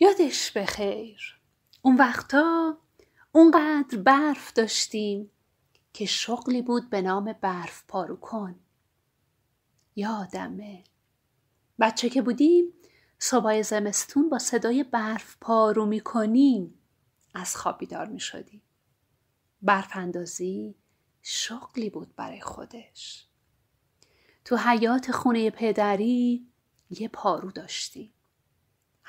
یادش بخیر اون وقتا اونقدر برف داشتیم که شغلی بود به نام برف پارو کن یادمه بچه که بودیم صبای زمستون با صدای برف پارو میکنیم از خواب بیدار شدیم. برف اندازی شغلی بود برای خودش تو حیات خونه پدری یه پارو داشتیم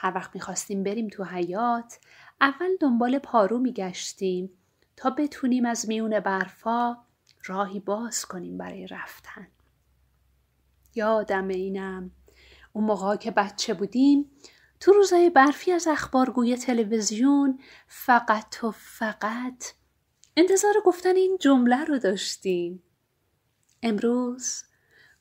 هر وقت میخواستیم بریم تو حیات اول دنبال پارو میگشتیم تا بتونیم از میون برفا راهی باز کنیم برای رفتن یادم اینم اون موقع که بچه بودیم تو روزهای برفی از اخبارگوی تلویزیون فقط و فقط انتظار گفتن این جمله رو داشتیم امروز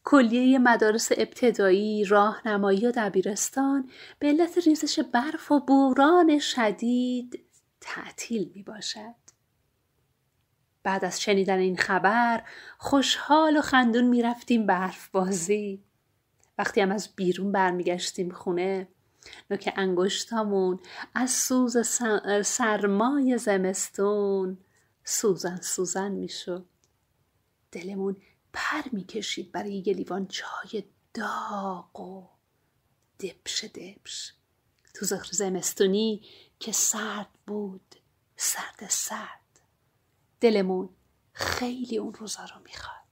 کلیه مدارس ابتدایی، راهنمایی و دبیرستان به علت ریزش برف و بوران شدید تعطیل می باشد. بعد از شنیدن این خبر خوشحال و خندون می رفتیم برف بازی. وقتی هم از بیرون برمیگشتیم خونه نوک انگشتامون از سوز سرمای زمستون سوزن سوزن میشد دلمون پر میکشید برای یه لیوان چای داغ و دبش دبش تو زمستونی که سرد بود سرد سرد دلمون خیلی اون روزا رو میخواد